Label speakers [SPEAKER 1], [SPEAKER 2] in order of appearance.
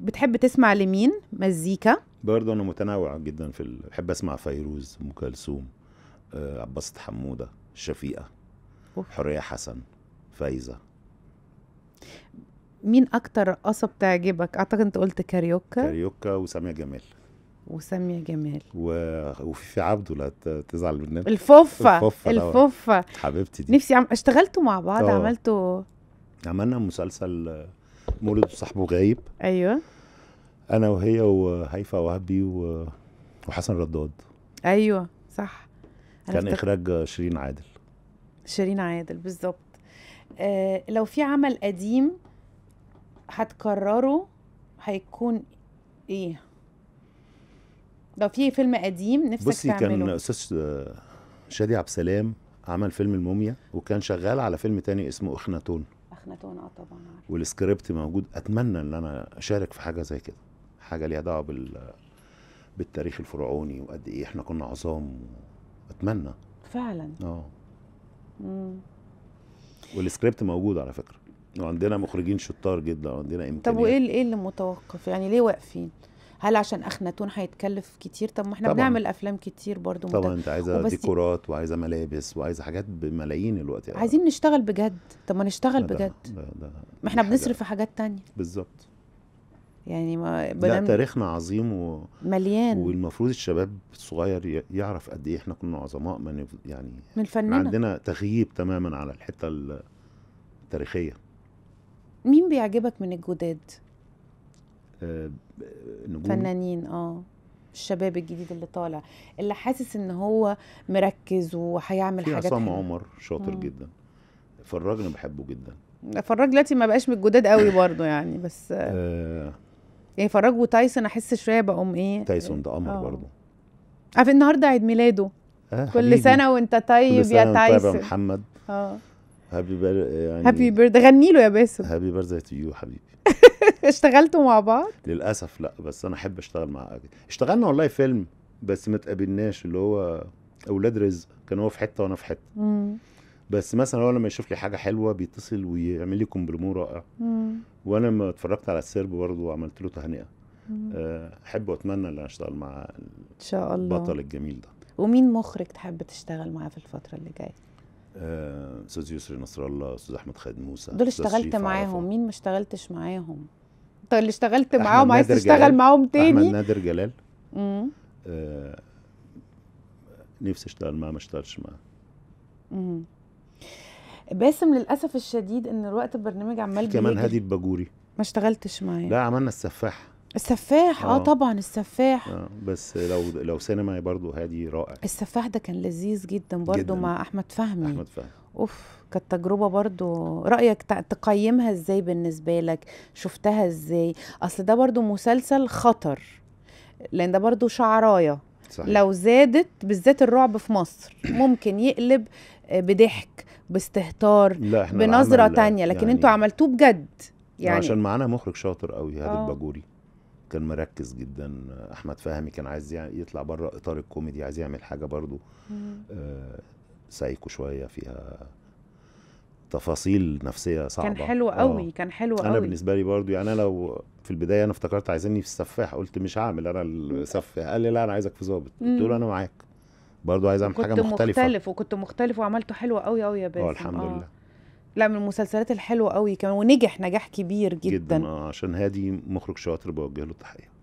[SPEAKER 1] بتحب تسمع لمين مزيكا
[SPEAKER 2] برضه انا متنوع جدا في ال... بحب اسمع فيروز ام كلثوم آه، عباسة حمودة شفيقة أوه. حريه حسن فايزة
[SPEAKER 1] مين اكتر قصب بتعجبك اعتقد انت قلت كاريوكا
[SPEAKER 2] كاريوكا وسامية جمال
[SPEAKER 1] وسامية جمال
[SPEAKER 2] و... وفيفي عبده لا تزعل مننا الفوفة الفوفة, الفوفة. حبيبتي دي
[SPEAKER 1] نفسي عم... اشتغلتوا مع بعض أوه. عملتوا
[SPEAKER 2] عملنا مسلسل مولد وصاحبه غايب ايوه انا وهي وهيفا وهبي وحسن رداد
[SPEAKER 1] ايوه صح كان افتك...
[SPEAKER 2] اخراج شيرين عادل
[SPEAKER 1] شيرين عادل بالظبط آه لو في عمل قديم هتكرره هيكون ايه لو في فيلم قديم نفسك بصي تعمله بصي كان
[SPEAKER 2] استاذ شادي عبد السلام عمل فيلم الموميا وكان شغال على فيلم تاني اسمه اخناتون
[SPEAKER 1] اخناتون اه طبعا عارف.
[SPEAKER 2] والسكريبت موجود اتمنى ان انا اشارك في حاجه زي كده حاجه ليها دعوه بال بالتاريخ الفرعوني وقد ايه احنا كنا عظام اتمنى فعلا اه والسكريبت موجود على فكره وعندنا مخرجين شطار جدا وعندنا امكانيات طب وايه
[SPEAKER 1] ايه اللي متوقف يعني ليه واقفين هل عشان اخناتون هيتكلف كتير طب ما احنا طبعًا. بنعمل افلام كتير برضو طبعا انت عايزه ديكورات
[SPEAKER 2] وعايزه ملابس وعايزه حاجات بملايين الوقت يعني.
[SPEAKER 1] عايزين نشتغل بجد طب ما نشتغل ده بجد ده ده ما احنا بنصرف في حاجات تانية بالظبط يعني ما لا تاريخنا
[SPEAKER 2] عظيم و... مليان والمفروض الشباب الصغير يعرف قد ايه احنا كنا عظماء من يعني
[SPEAKER 1] من الفنانة. عندنا
[SPEAKER 2] تغييب تماما على الحته التاريخيه
[SPEAKER 1] مين بيعجبك من الجداد؟
[SPEAKER 2] آه، نجوم فنانين
[SPEAKER 1] اه الشباب الجديد اللي طالع اللي حاسس ان هو مركز وهيعمل حاجات عصام عمر شاطر مم. آه.
[SPEAKER 2] جدا فرجنا بحبه جدا
[SPEAKER 1] فرج دلوقتي ما بقاش من الجداد قوي برضه يعني بس
[SPEAKER 2] آه
[SPEAKER 1] يعني فرج وتايسون احس شويه بقوم ايه تايسون
[SPEAKER 2] ده قمر آه. برضه
[SPEAKER 1] عارف آه، النهارده عيد ميلاده آه كل حبيبي. سنه وانت طيب كل سنة يا طيب تايسون يا محمد اه
[SPEAKER 2] هابي بير يعني هابي بيرد
[SPEAKER 1] غني له يا باسم
[SPEAKER 2] هابي بيرثداي تو يو حبيبي
[SPEAKER 1] اشتغلتوا مع بعض؟
[SPEAKER 2] للاسف لا بس انا احب اشتغل مع اجل اشتغلنا والله فيلم بس ما اتقابلناش اللي هو اولاد رزق كان هو في حته وانا في حته مم. بس مثلا هو لما يشوف لي حاجه حلوه بيتصل ويعمل لي كومبلمون رائع مم. وانا لما اتفرجت على السرب برضه وعملت له تهنئه آه، احب واتمنى ان اشتغل مع ان
[SPEAKER 1] شاء الله البطل الجميل ده ومين مخرج تحب تشتغل معاه في الفتره اللي جايه
[SPEAKER 2] آه، استاذ آه، يسري نصر الله استاذ احمد خالد موسى دول اشتغلت معاهم
[SPEAKER 1] مين ما اشتغلتش معاهم اللي اشتغلت معاهم عايز تشتغل معاهم تاني احمد نادر جلال آه
[SPEAKER 2] نفسي اشتغل معاه ما اشتغلش
[SPEAKER 1] معاه باسم للاسف الشديد ان الوقت البرنامج عمال كمان هادي الباجوري ما اشتغلتش معاه لا
[SPEAKER 2] عملنا السفاح
[SPEAKER 1] السفاح اه, آه طبعا السفاح
[SPEAKER 2] آه بس لو لو سينمائي برضو هادي رائع
[SPEAKER 1] السفاح ده كان لذيذ جدا برضو جداً. مع احمد فهمي احمد فهمي اوف كانت تجربه برضو رايك تقيمها ازاي بالنسبه لك شفتها ازاي اصل ده برضو مسلسل خطر لان ده برضو شعرايه صحيح. لو زادت بالذات الرعب في مصر ممكن يقلب آه، بضحك باستهتار بنظره تانية لكن يعني انتوا عملتوه بجد يعني عشان
[SPEAKER 2] معانا مخرج شاطر قوي هادي آه. الباجوري كان مركز جدا احمد فهمي كان عايز يطلع بره اطار الكوميدي عايز يعمل حاجه برضو آه سايكو شويه فيها تفاصيل نفسيه صعبه كان حلو قوي آه.
[SPEAKER 1] كان حلو قوي انا بالنسبه
[SPEAKER 2] لي برضو يعني انا لو في البدايه انا افتكرت عايزيني في السفاح قلت مش هعمل انا السفاح قال لي لا انا عايزك في ظابط قلت له انا معاك برضو عايز اعمل حاجه مختلفه كنت مختلف
[SPEAKER 1] وكنت مختلف وعملته حلو قوي قوي يا آه، باسم اه الحمد آه. لله لا من المسلسلات الحلوه قوي كمان ونجح نجاح كبير جدا, جدا
[SPEAKER 2] آه، عشان هادي مخرج شاطر بوجه له التحيه